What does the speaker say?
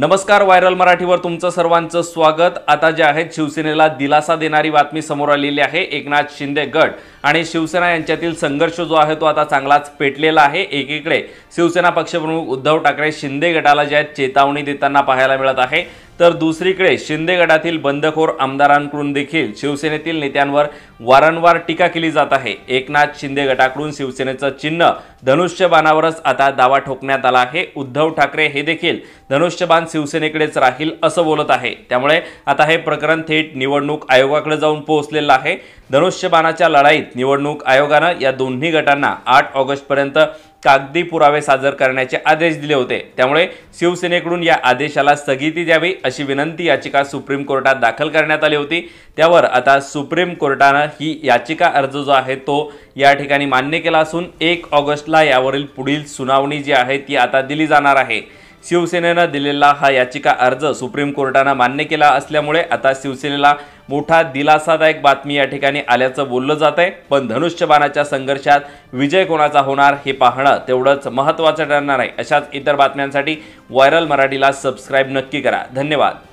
नमस्कार व्हायरल मराठीवर तुमचं सर्वांचं स्वागत आता जे आहेत शिवसेनेला दिलासा देणारी बातमी समोर आलेली आहे एकनाथ शिंदे गट आणि शिवसेना यांच्यातील संघर्ष जो आहे तो आता चांगलाच पेटलेला आहे एकीकडे शिवसेना पक्षप्रमुख उद्धव ठाकरे शिंदे गटाला जे आहेत चेतावणी देताना पाहायला मिळत आहे तर दुसरीकडे शिंदे गटातील बंदखोर आमदारांकडून देखील शिवसेनेतील नेत्यांवर वारंवार टीका केली जात आहे एकनाथ शिंदे गटाकडून शिवसेनेचं चिन्ह धनुष्यबाणावरच आता दावा ठोकण्यात आला आहे उद्धव ठाकरे हे देखील धनुष्यबाण शिवसेनेकडेच राहील असं बोलत आहे त्यामुळे आता हे प्रकरण थेट निवडणूक आयोगाकडे जाऊन पोहोचलेलं आहे धनुष्यबाणाच्या लढाईत निवडणूक आयोगानं या दोन्ही गटांना आठ ऑगस्टपर्यंत कागदी पुरावे सादर करण्याचे आदेश दिले होते त्यामुळे शिवसेनेकडून या आदेशाला स्थगिती द्यावी अशी विनंती याचिका सुप्रीम कोर्टात दाखल करण्यात आली होती त्यावर आता सुप्रीम कोर्टानं ही याचिका अर्ज जो आहे तो या ठिकाणी मान्य केला असून एक ऑगस्टला यावरील पुढील सुनावणी जी आहे ती आता दिली जाणार आहे शिवसेनेनं दिलेला हा याचिका अर्ज सुप्रीम कोर्टानं मान्य केला असल्यामुळे आता शिवसेनेला मोठा दिलासादायक बातमी या ठिकाणी आल्याचं बोललं जात आहे पण धनुष्यबाणाच्या संघर्षात विजय कोणाचा होणार हे पाहणं तेवढंच महत्त्वाचं ठरणार आहे अशाच इतर बातम्यांसाठी व्हायरल मराठीला सबस्क्राईब नक्की करा धन्यवाद